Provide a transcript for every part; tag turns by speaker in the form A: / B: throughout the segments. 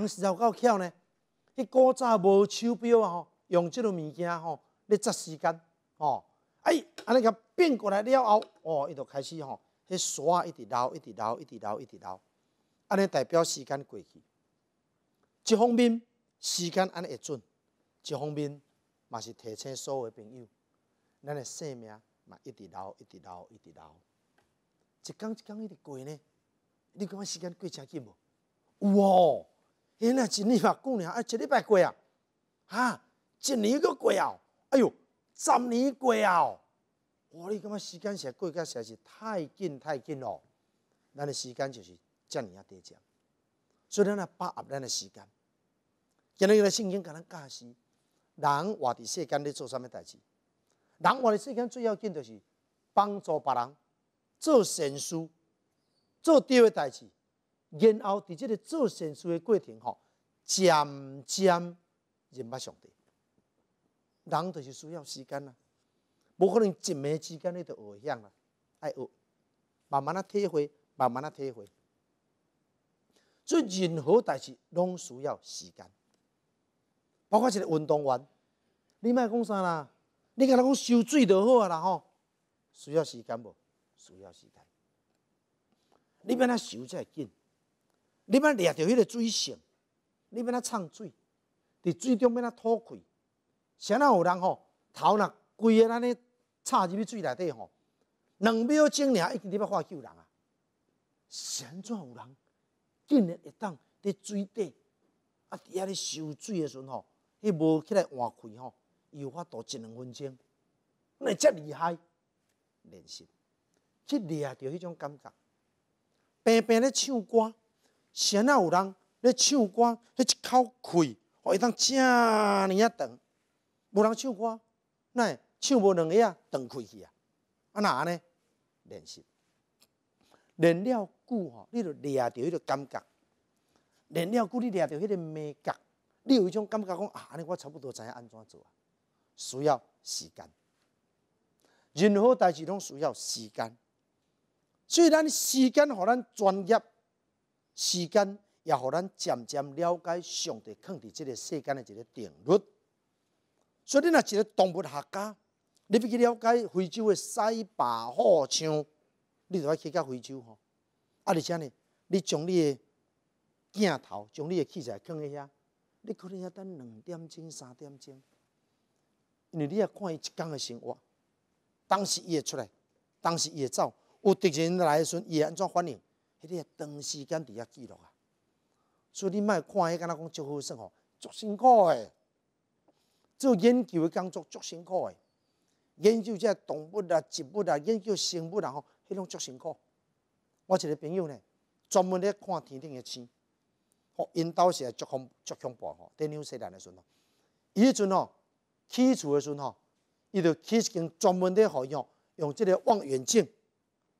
A: 人是够巧呢，伊古早无手表啊吼，用这个物件吼咧测时间吼，哎，安尼甲变过来了后，哦，伊就开始吼迄沙一直流，一直流，一直流，一直流，安尼代表时间过去。一方面时间安尼会准，一方面嘛是提醒所有朋友，咱的生命嘛一直流，一直流，一直流，一天一天一直过呢。你感觉时间过诚紧无？有哦。哎，那一年嘛，姑娘，啊，一礼拜过啊，啊，一年个过啊，哎哟，十年过啊，哇，你感觉时间是过加实在是太紧太紧咯。咱的时间就是遮尔啊短暂，所以咱要把握咱的时间，今日个圣经甲咱教示，人活伫世间，咧做啥物代志？人活伫世间，最要紧就是帮助别人，做善事，做对诶代志。然后伫即个做善事的过程吼，渐渐认识上帝。人就是需要时间啊，无可能一暝之间你就会晓啦，爱学，慢慢啊体会，慢慢啊体会。所以任何代志拢需要时间，包括一个运动员，你莫讲啥啦，你甲人讲修水就好啊啦吼，需要时间无？需要时间。你别那修真紧。你要掠着迄个水性，你要怎呛水？伫水中要怎吐开？谁呾有人吼头若规个安尼插入去水内底吼，两秒钟尔，一定得要化救人啊！谁怎有人竟然会当伫水底啊，伫遐咧收水诶时阵吼，伊无起来换气吼，有法度一两分钟，那遮厉害，练习去掠着迄种感觉，平平咧唱歌。安在有人咧唱歌，咧一口开，可以当遮尔啊长。无人唱歌，那唱无两个啊断开去啊。啊哪呢？练习练了久吼，你就抓到迄个感觉。练了久，你抓到迄个美感，你有一种感觉讲啊，安尼我差不多知影安怎做啊。需要时间，任何代志拢需要时间。虽然时间互咱专业。时间也互咱渐渐了解上帝放伫即个世间的一个定律。所以你若一个动物学家，你必须了解非洲的塞巴虎象，你就要去到非洲吼。啊，而且呢，你将你的镜头、将你的器材放喺遐，你可能要等两点钟、三点钟，因为你要看伊一天的生活。当时伊会出来，当时伊会走，有敌人来的时，阵，伊会安怎反应？你啊，长时间伫遐记录啊，所以你莫看迄若讲足好耍吼，足辛苦诶。做研究诶工作足辛苦诶，研究即个动物啊、植物啊、研究生物啊吼，迄种足辛苦。我一个朋友呢，专门咧看天顶诶星，吼，因兜是足恐足恐怖吼。伫娘西蛋诶时阵，伊迄阵吼起厝诶时阵吼，伊就起一间专门互伊吼用即个望远镜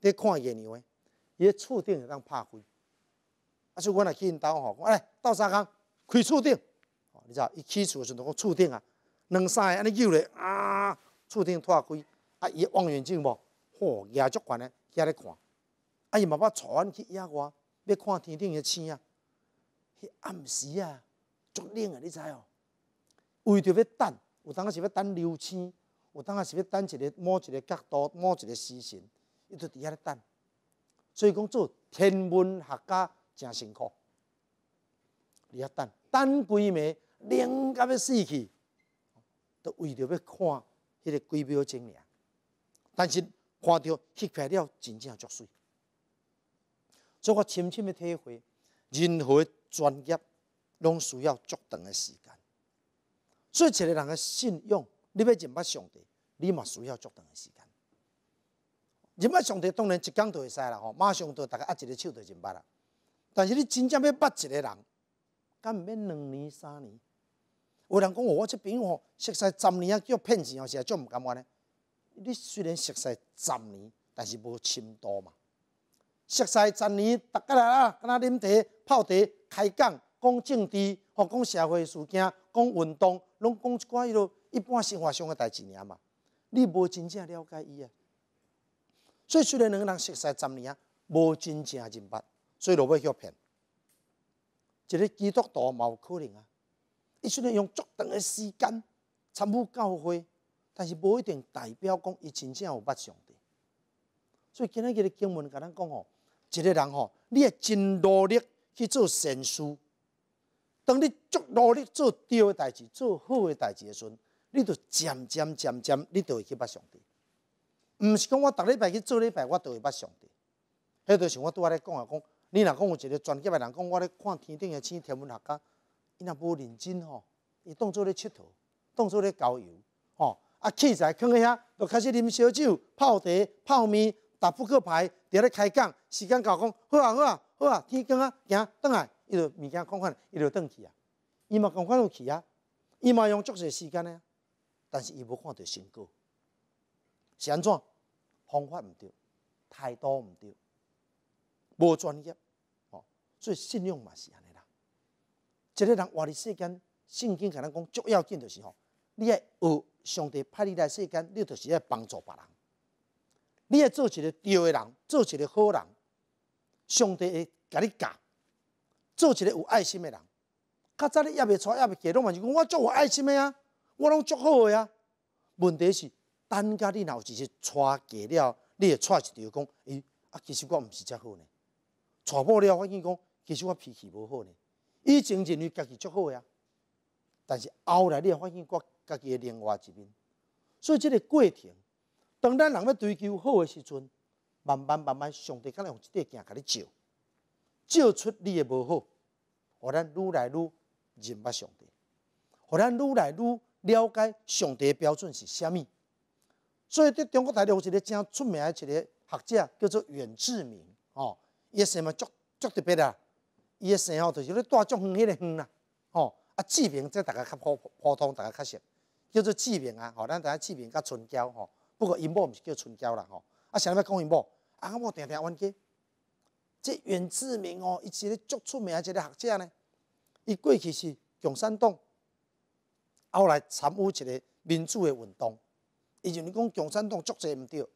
A: 咧看月亮诶。伊个顶会当拍开，啊！以我来去因兜吼，我来到沙坑，开厝顶，吼，你知？伊起厝诶时阵我厝顶啊，两三个安尼叫咧啊，厝顶拖开，啊！伊诶望远镜无，吼，夜足悬诶。遐咧看，啊，伊妈妈坐安去野个，要看天顶个星啊，迄暗时啊，足冷啊，你知哦？为着要等，有当个是要等流星，有当个是要等一个某一个角度、某一个时辰，伊就遐咧等。所以讲，做天文学家真辛苦。你要等，等几暝，冷甲要死去，都为着要看迄个几表证灵。但是看到黑皮了，真正足水。所以我深深嘅体会，任何专业拢需要足长诶时间。做一个人诶信用，你要认捌上帝，你嘛需要足长诶时。间。你捌上得当然一讲就会使啦，吼！马上都大家握一个熟就毋捌啦。但是你真正要捌一个人，敢毋免两年三年。有人讲哦，我这边吼，熟悉十年啊，叫骗钱，哦，是啊，足毋甘愿诶。你虽然熟悉十年，但是无深度嘛。熟悉十年，逐个来啊，敢若啉茶、泡茶、开讲、讲政治、或讲社会事件、讲运动，拢讲一寡了，一般生活上诶代志尔嘛。你无真正了解伊啊。所以，虽然两个人熟悉十年啊，无真正认捌，所以容易被骗。一个基督徒冇可能啊！伊虽然用足长的时间参悟教会，但是无一定代表讲伊真正有捌上帝。所以今仔日的经文甲咱讲哦，一个人哦，你係真努力去做善事，当你足努力做对的代志、做好的代志的时，你就渐渐渐渐，你就会去捌上帝。毋是讲我，逐礼拜去做礼拜，我都会捌上帝。迄就是我拄仔咧讲啊，讲你若讲有一个专业诶人讲，我咧看天顶诶星天文学家，伊若无认真吼，伊当做咧佚佗，当做咧郊游，吼。啊，起在囥咧遐，就开始啉烧酒、泡茶、泡面、打扑克牌、伫咧开讲，时间到讲，好啊好啊好啊，天光啊，行，等来，伊就物件看看，伊就等去啊。伊嘛讲看有去啊，伊嘛用足侪时间咧，但是伊无看到成果。是安怎？方法毋对，态度毋对，无专业，哦，所以信用嘛是安尼啦。一个人活伫世间，圣经甲咱讲足要紧就是吼，你爱有上帝派你来世间，你就是爱帮助别人。你爱做一个对的人，做一个好人，上帝会甲你教。做一个有爱心的人，较早你也未娶，也未嫁，拢嘛是讲我足有爱心的啊，我拢足好个啊。问题是？等家，你老一日娶嫁了，你会娶一条讲，哎，啊，其实我毋是遮好呢。娶某了，发现讲，其实我脾气无好呢。以前认为家己足好呀，但是后来你会发现我家己的另外一面。所以这个过程，当咱人要追求好的时阵，慢慢慢慢，上帝才会用块镜甲你照，照出你的无好，互咱愈来愈认白上帝，互咱愈来愈了解上帝的标准是啥物。所以，伫中国大陆有一个真出名的一个学者，叫做袁志明，吼，伊个生嘛足足特别啦，伊个生吼就是咧带足远，迄个远啦，吼啊志明，即大家较普普通，大家较熟，叫做志明啊，吼，咱大家志明甲春娇吼，不过因某毋是叫春娇啦，吼啊，啥要讲因某，啊，我听听冤家，即袁志明哦，伊是咧足出名一个学者呢，伊过去是共产党，后来参与一个民主的运动。以前你讲共产党足事毋对，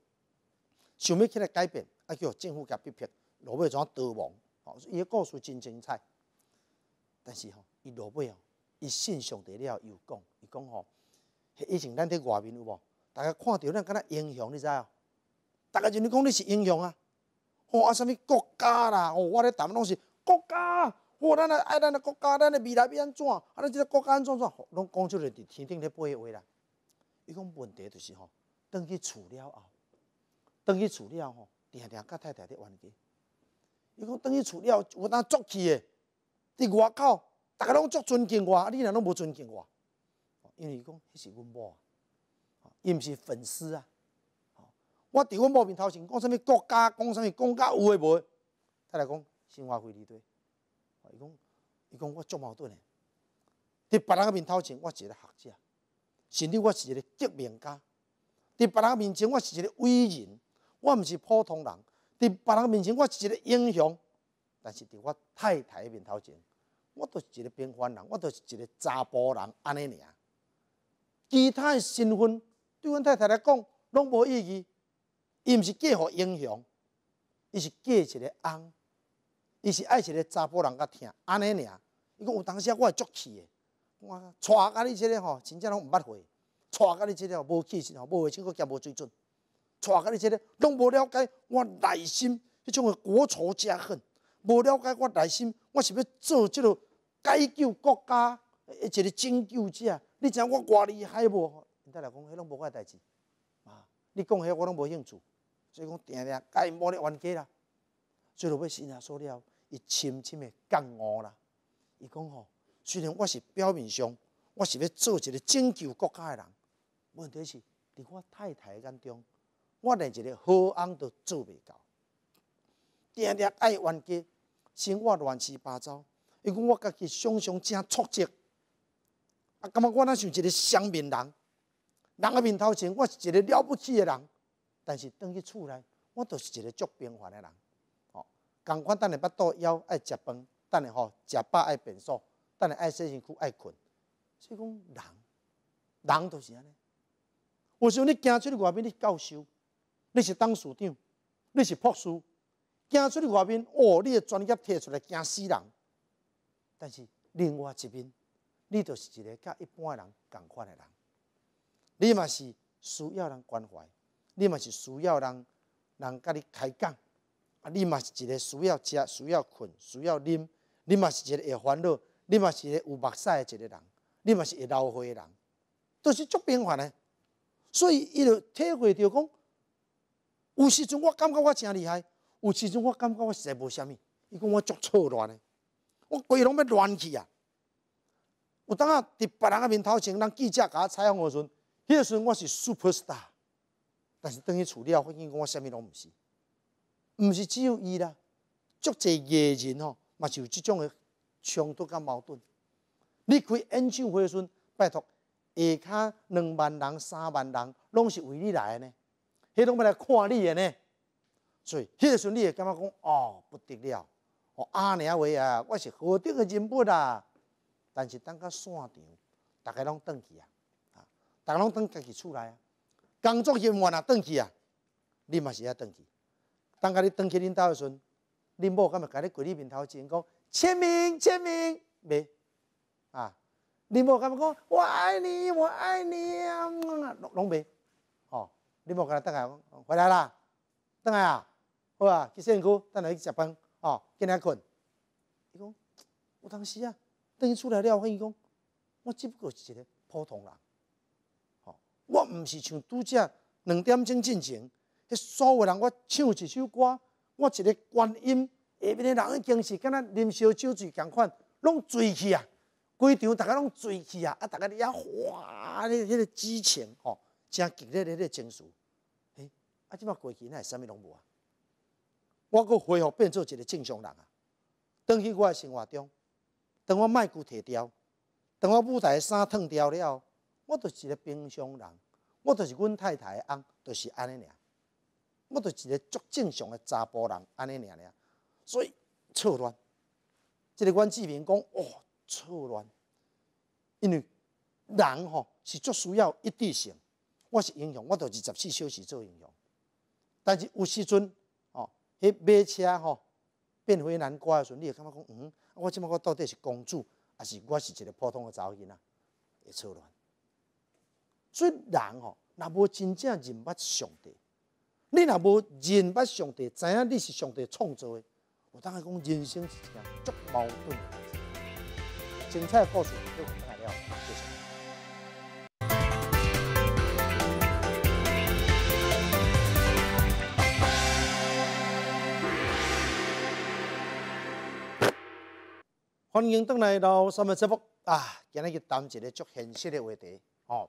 A: 想要起来改变，啊叫政府甲逼迫，落尾怎逃亡？哦，伊个故事真精彩。但是吼，伊落尾吼，伊信上帝了又讲，伊讲吼，以前咱在外面有无？大家看到咱敢若英雄，你知哦？大家就你讲你是英雄啊？哦啊什物国家啦？哦，我咧谈拢是国家，哦，咱个爱咱个国家，咱个未来要安怎？啊，咱即个国家安怎怎？拢讲出来，天顶咧飞话啦。伊讲问题就是吼，等去厝了后，等去厝了后吼，定定甲太太伫冤家。伊讲等去厝了，有当作气的，伫外口，逐个拢足尊敬我，你若拢无尊敬我，因为伊讲迄是阮某，伊毋是粉丝啊，我伫阮某面头前讲啥物国家，讲啥物讲家有诶无？太太讲生活费理对，伊讲伊讲我足矛盾诶，伫别人面头前，我一个学者。是，你我是一个革命家，在别人面前我是一个伟人，我毋是普通人，在别人面前我是一个英雄，但是伫我太太面头前，我都是一个平凡人，我都是一个查甫人，安尼尔。其他身份对阮太太来讲拢无意义，伊毋是嫁互英雄，伊是嫁一个翁，伊是爱一个查甫人甲听，安尼尔。伊讲有当时我会足气嘅。我带甲你即个吼，真正拢毋捌货，带甲你个吼无气识吼，无话情佫叫无水准。带甲你即个拢无了解我内心，迄种个国仇家恨，无了解我内心，我是要做即个解救国家一个拯救者。你知影我偌厉害无？因在来讲，迄拢无我代志。啊，你讲迄我拢无兴趣，所以讲定定因莫咧冤家啦。所以落尾新加坡了，伊深深诶感我啦。伊讲吼。虽然我是表面上我是要做一个拯救国家的人，问题是在我太太眼中，我连一个好翁都做袂到。定定爱冤家，生活乱七八糟，因为我家己常常正挫折。啊，感觉我那是一个双面人，人个面头前我是一个了不起的人，但是等去厝内，我就是一个足平凡的人。哦，共快等下腹肚要爱食饭，等下吼食饱爱便所。但下爱洗身躯爱困，所以讲人，人都是安尼。有时阵你行出去外面，你教授，你是当署长，你是博士，行出去外面哦，你诶专业摕出来惊死人。但是另外一边，你就是一个甲一般人共款诶人，你嘛是需要人关怀，你嘛是需要人人甲你开讲，啊，你嘛是一个需要食、需要困、需要啉，你嘛是一个会烦恼。你嘛是一个有目屎一个人，你嘛是一个老诶人，都是足平凡的。所以，伊就体会到讲，有时阵我感觉我真厉害，有时阵我感觉我实在无虾米。伊讲我足错乱的，我鬼拢要乱去啊！有当啊，伫别人诶面头前，人记者甲我采访的时阵，迄个时阵我是 super star，但是等于处理发现我虾米拢毋是，毋是只有伊啦，足济艺人吼嘛是有即种个。冲突甲矛盾，你开演唱会时阵，拜托，下骹两万人、三万人，拢是为你来呢，迄拢要来看你的呢。所以，迄个时你会感觉讲哦，不得了，阿娘话啊，我是何等个人物啦！但是等到散场，大家拢转去啊，啊，大家拢转家己厝内啊，工作人员也转去啊，你嘛是要转去。等个你转去恁兜个时，恁某干甲你在你面头前讲。签名签名，未啊！你无甲我讲，我爱你，我爱你啊！拢龙美，哦，你无甲他讲，回来啦，等下啊，好啊，去辛苦，等下去食饭哦，今天困。伊讲，我当时啊，等伊出来了，我跟伊讲，我只不过是一个普通人，哦，我唔是像拄则两点钟进前，迄所有人我唱一首歌，我一个观音。下面的人已经是敢若啉烧酒醉同款，拢醉去啊！规场逐个拢醉去啊！啊，大家伫遐哗，迄个激情吼，真激烈！激个情绪。哎，啊，即马过去乃啥物拢无啊！我阁恢复变作一个正常人啊！当去我诶生活中，当我麦骨脱掉，当我舞台衫脱掉了，我就是一个平常人，我就是阮太太翁，就是安尼尔。我就是一个足正常诶查甫人安尼尔尔。所以错乱，即个阮志明讲，哦错乱，因为人吼是足需要一致性。我是英雄，我都二十四小时做英雄。但是有时阵哦，迄买车吼变回南瓜的时阵，你会感觉讲，嗯，我即摆我到底是公主，还是我是一个普通查某囡仔？会错乱。所以人吼，若无真正认捌上帝，你若无认捌上帝，知影你是上帝创造的。有大概讲人生是一件足矛盾的。现在来诉大家，欢迎回来到三八节目啊！今日去谈一个足现实的话题哦。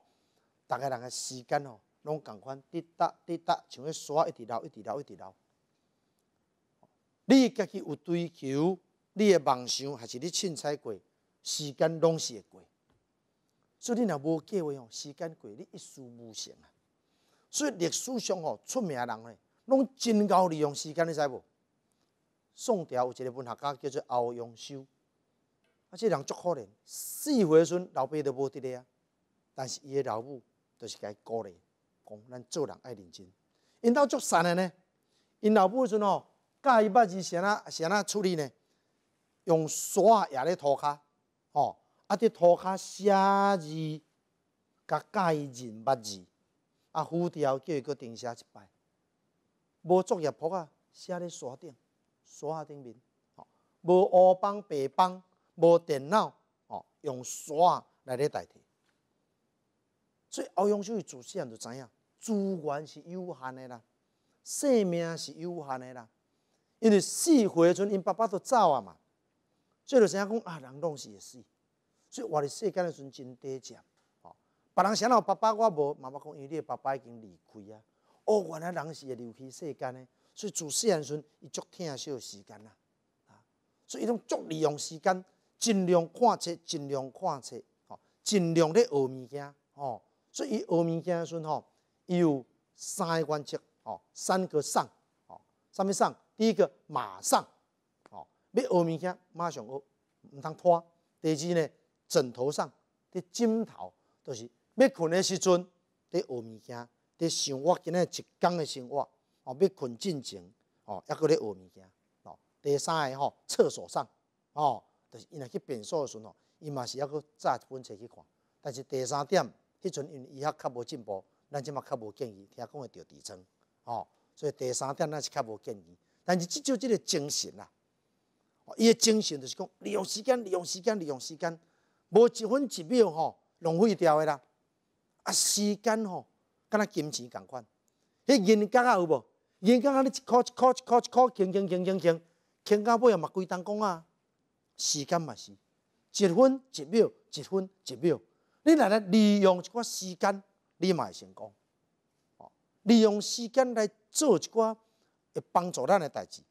A: 大家人的时间哦，拢共款滴答滴答，像一刷一直流一直流一直流。你家己有追求，你的梦想还是你凊彩过？时间拢是会过，所以你若无计划哦，时间过你一事无成啊。所以历史上哦，出名人咧，拢真够利用时间你知无？宋朝有一个文学家叫做欧阳修，啊，这人足可怜，四岁时，老爸都无伫咧啊，但是伊的老母就是伊鼓励，讲咱做人爱认真。因兜足善的呢，因老母迄时哦。教伊捌字是安怎处理呢？用刷也咧涂骹哦，啊滴涂骹写字，甲教伊认捌字，啊，副条叫伊阁重写一摆。无作业簿啊，写咧刷顶，刷顶面，哦，无黑板白板，无电脑，哦，用刷来咧代替。所以欧阳修做诗人就知影，资源是有限的啦，生命是有限的啦。因为四岁时阵，因爸爸都走啊嘛，所以就想讲啊，人拢是会死，所以活伫世间时阵真短暂哦。别人想到爸爸，我无妈妈讲，因为你爸爸已经离开啊。哦，原来人是会流去世间呢，所以做世间阵，伊足听少时间呐啊。所以伊拢足利用时间，尽量看册，尽量看册哦，尽量咧学物件哦。所以伊学物件时阵吼，伊有三个原则哦：三个上哦，上面上。第一个，马上哦，要学物件，马上学，唔通拖。第二呢，枕头上滴枕头，就是要困的时阵伫学物件，伫想我今日一天的生活哦，要困进前哦，一搁咧学物件。哦，第三个吼，厕所上哦，就是伊若去便所的时哦，伊嘛是要去揸粪车去看。但是第三点，迄阵因也较无进步，咱即嘛较无建议，听讲会掉痔疮，哦，所以第三点咱是较无建议。但是，至少即个精神啊，伊个精神就是讲，利用时间，利用时间，利用时间，无一分一秒吼浪费掉啦。啊，时间吼，敢若金钱共款，迄银角啊有无？银角啊，你一箍一箍一箍一箍，行行行行行，行到尾也嘛归当讲啊。时间嘛是，一分一秒，一分一秒，你若咧利用一寡时间，你嘛会成功。哦，利用时间来做一寡。会帮助咱诶代志，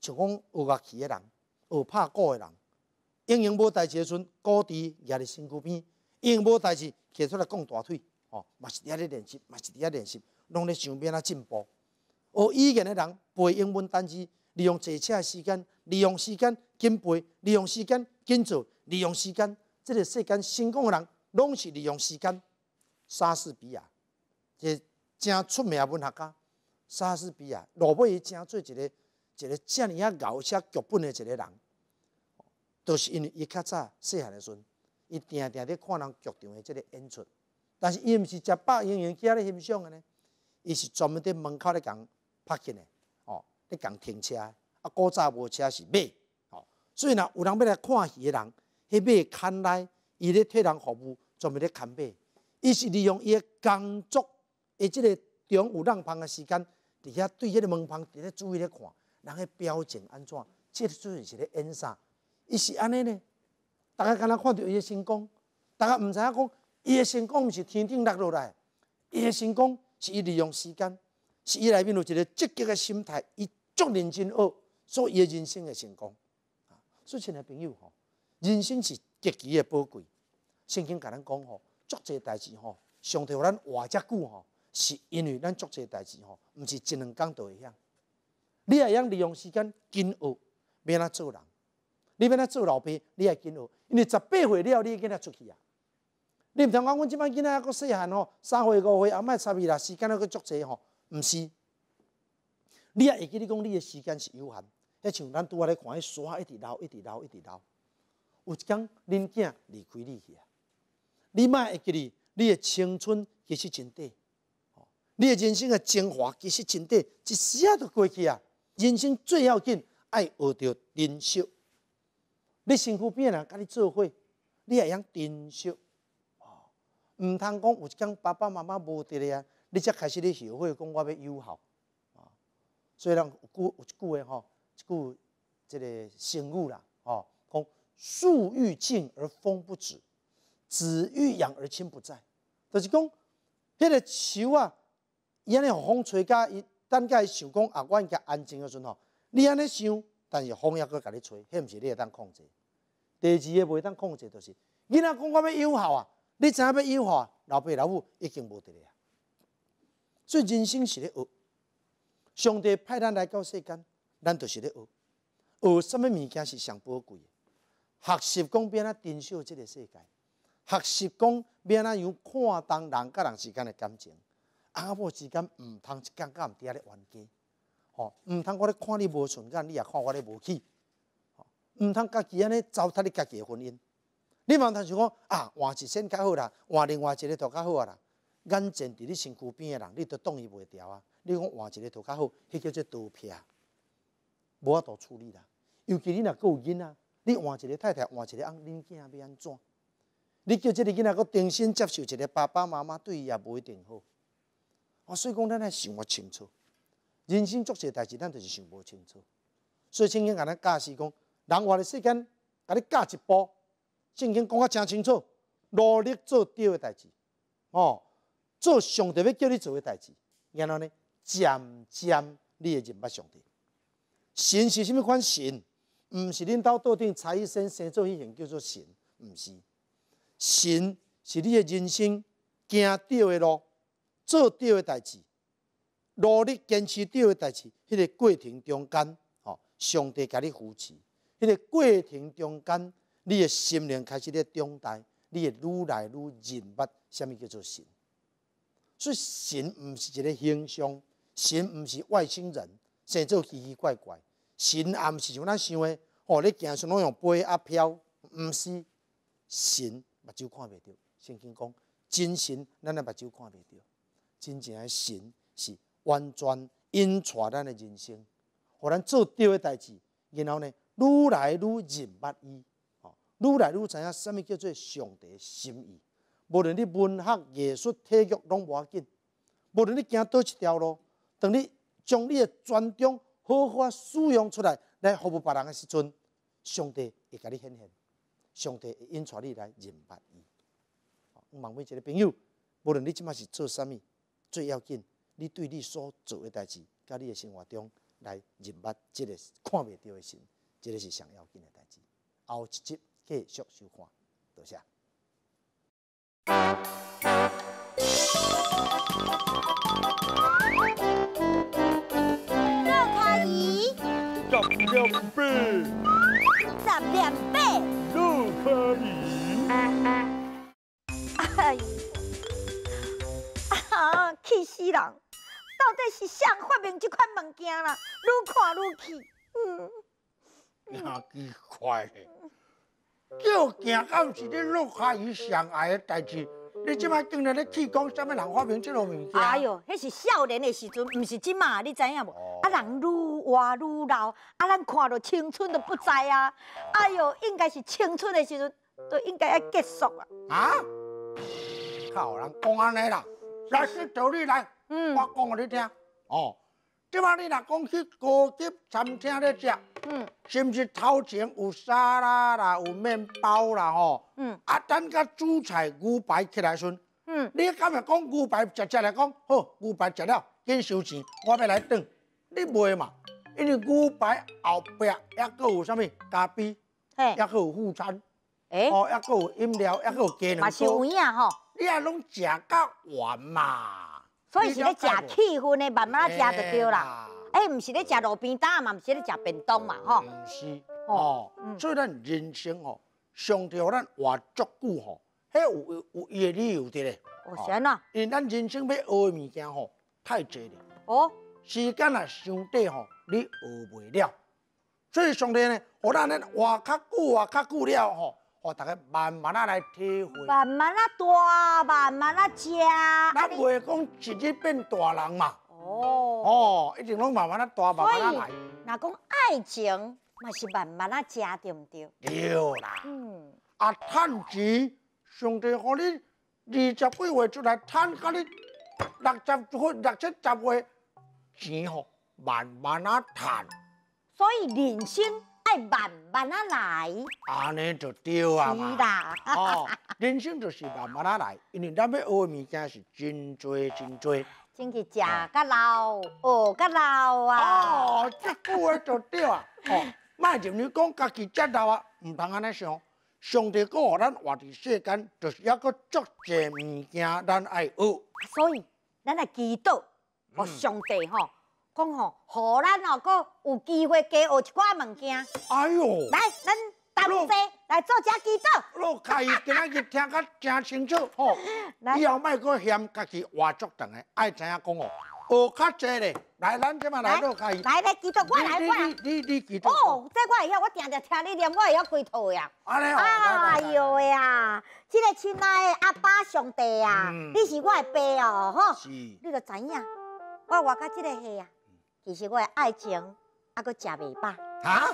A: 像讲学乐器诶人，学拍鼓诶人，英雄无大时阵，高低也伫身躯边；英雄无代志，摕出来讲大腿，吼，嘛是伫遐咧练习，嘛是伫遐练习，拢咧想变啊进步。学语言诶人背英文单词，利用坐车嘅时间，利用时间紧背，利用时间紧做，利用时间，即个世间成功诶人，拢是利用时间。莎士比亚，一真出名文学家。莎士比亚，落尾伊正做一个一个遮尔啊搞写剧本的一个人，都是因为伊较早细汉的时阵，伊定定咧看人剧场的即个演出，但是伊毋是食饱营营街咧欣赏的呢，伊是专门伫门口咧共拍戏来哦，咧共停车，啊，古早无车是买，哦，所以呢，有人要来看戏的人，迄买牵来，伊咧替人服务，专门咧牵买，伊是利用伊的工作，诶，即个中午浪饭的时间。伫遐对迄个门旁，伫咧注意咧看，人个表情安怎，即阵是咧演啥？伊是安尼呢？大家敢若看到伊个成功，大家毋知影讲伊个成功毋是天顶落落来，伊个成功是伊利用时间，是伊内面有一个积极诶心态，伊足认真学，所以人生嘅成功。啊，所亲爱朋友吼，人生是极其诶宝贵。圣经甲咱讲吼，足济代志吼，上头咱活遮久吼。是因为咱做这代志吼，毋是一两工都会晓。你也要利用时间，紧学，免怎做人。你免怎做老爸，你也紧学。因为十八岁了，你已经他出去啊。你毋通讲，阮即摆囡仔佫细汉吼，三岁、五岁，阿莫十伊啦，时间那佫足者吼，毋是。你也会记你讲，你的时间是有限。迄像咱拄仔来看，迄沙一直流，一直流，一直流。一工恁囝离开你去啊。你莫会记哩，你的青春其实真短。你的人生的精华其实真短，一霎就过去啊！人生最要紧爱学着珍惜。你身躯变人，跟你做伙，你也要珍惜。唔通讲有一天爸爸妈妈无伫咧啊！你才开始咧后悔，讲我要友好啊！所以有一句话吼，一句即个生物啦吼，讲树欲静而风不止，子欲养而亲不在，就是讲，那个树啊。伊安尼让风吹，甲伊等伊想讲啊，我应该安静的阵吼。你安尼想，但是风也阁甲你吹，迄毋是你会当控制。第二，个袂当控制，就是囡若讲我要友化啊，你知影要优啊，老爸老母已经无伫咧啊。所以人生是咧学，上帝派咱来到世间，咱就是咧学。学什么物件是上宝贵？学习讲变啊，珍惜即个世界；学习讲变啊，样看大人甲人之间的感情。啊！无时间，毋通一讲讲，伫遐咧冤家，吼！毋通我咧看你无顺眼，你也看我咧无起，吼！毋通家己安尼糟蹋你家己个婚姻。你莫通想讲啊，换一身较好啦，换另外一个图较好啊啦。眼前伫你身躯边个人，你着挡伊袂牢啊。你讲换一个图较好，迄叫做倒片，无法度处理啦。尤其你若够囡仔，你换一个太太，换一个翁，恁囝，要安怎？你叫即个囡仔个重新接受一个爸爸妈妈，对伊也无一定好。所以讲，咱要想不清楚，人生做些代志，咱就是想不清楚。所以曾经甲咱教示讲，人活的世间，甲你教一步，圣经讲啊真清楚，努力做对的代志，哦，做上帝要叫你做的代志。然后呢，渐渐你会认捌上帝。神是甚么款神？毋是恁兜桌顶财神生做迄种叫做神，毋是。神是你的人生行对的路，做对诶代志，努力坚持对诶代志，迄个过程中间，吼，上帝给你扶持；，迄个过程中间，你诶心灵开始咧长大，你会愈来愈认捌什物叫做神。所以神毋是一个形象，神毋是外星人，生做奇奇怪怪。神也毋是像咱想诶吼，你行像拢用飞啊飘，毋是神，目睭看袂着。圣经讲，真神咱诶目睭看袂着。真正嘅神是完全引带咱的人生，互咱做对嘅代志，然后呢，愈来愈认识伊，吼，愈来愈知影啥物叫做上帝心意。无论你文学、艺术、体育，拢无要紧。无论你行倒一条路，当你将你嘅专长好好使用出来，来服务别人嘅时阵，上帝会甲你显现，上帝会引带你来认识伊。好，我问每一个朋友，无论你即卖是做啥物。最要紧，你对你所做诶代志，甲你诶生活中来认捌，即个看未到诶事，即个是上要紧诶代志。后一集继续收看，多谢。
B: 六块银，十两百，十两百，六块银。哎。气死人！到底是谁发明这款物件啦？越看越气。
A: 嗯，哪奇怪。叫惊到不是恁老阿姨相爱的代志？你即摆竟然咧气，讲啥物人发明这种物件？哎
B: 呦，迄是少年的时阵，毋是即嘛？你知影无？啊，人越活越老，啊，咱看到青春都不在啊！哎呦，应该是青春的时阵，就应该要
A: 结束了。啊？靠！人讲安尼啦。来去找你来，嗯，我讲给你听哦。即摆你若讲去高级餐厅咧食，是毋是头前有沙拉啦，有面包啦吼？啊，等个主菜牛排起来嗯，你今日讲牛排食食来讲，哦，牛排食了紧收钱，我要来等你卖嘛，因为牛排后背还个有啥物咖啡，还个有午餐，哦，还个有饮料，还个有鸡卵糕。嘛收钱啊吼！你啊，拢食到完嘛？所以是咧食
B: 气氛的，慢慢食就对啦。哎，唔是咧食路边摊嘛，唔是咧食便当嘛，吼。唔
A: 是，哦。所以咱人生哦，上吊咱活足久吼，迄有有伊的理由的咧。哦，是安那？因为咱人生要学的物件吼，太侪了。哦。时间啊，伤短吼，你学袂了。所以上帝呢，我咱咱活较久，活较久了吼。哦，大家慢慢啊来体会。慢
B: 慢啊大，慢慢啊加。那袂
A: 讲一日变大人嘛。
B: 哦。哦，
A: 一定拢慢慢啊大，慢慢啊来。
B: 那讲爱情嘛是慢慢啊加对唔对？对啦。嗯。啊，趁钱，
A: 兄弟，我你二十几岁出来趁，甲你六十岁、六七十岁钱，好，慢慢啊趁。所以，
B: 人生。慢慢来，
A: 安尼就对啊嘛！哦，人生就是慢慢来，因为咱要学的物件是真多真多。
B: 真是吃个老，学个老啊！
A: 哦，这句话就对啊！哦，卖要你讲家己吃老啊，唔通安尼想。上帝，告古咱活在世间，就是一个足侪物件咱要学。所以，咱来祈
B: 祷，求上帝吼。讲吼，好，咱哦，搁有机会加学一寡物件。
A: 哎哟，来，咱大声来做只基导。罗凯伊，给他伊听，较正清楚。吼，以后卖搁嫌家己话作长个，爱听伊讲哦。学较济咧，来，咱即马来罗凯伊来来基导我来我。你你你指导。哦，
B: 这我会晓，我定定听你念，我会晓规套呀。啊嘞，好，哎
A: 呦呀，
B: 即个亲爱的阿爸上帝啊，你是我的爸哦，吼，是。你著知影，我话甲这个系啊，其实我的爱情还阁食未饱，啊！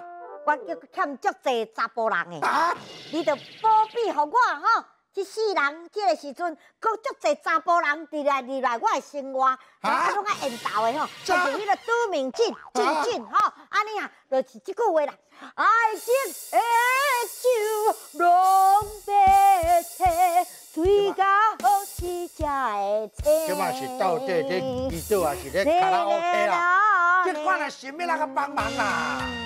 B: 我叫欠足济查甫人诶，啊！你着保庇给我吼。是世人这个时阵，搁足济查甫人入来入来我的生活，啊，拢爱现斗的吼，就是迄个杜明志、金志，吼，安尼啊，就是即句话啦。爱情的手拢袂停，最高境界的爱情。这嘛是到这，这耳
A: 朵也是在卡拉 OK 啦，这款是咪那个帮忙啦？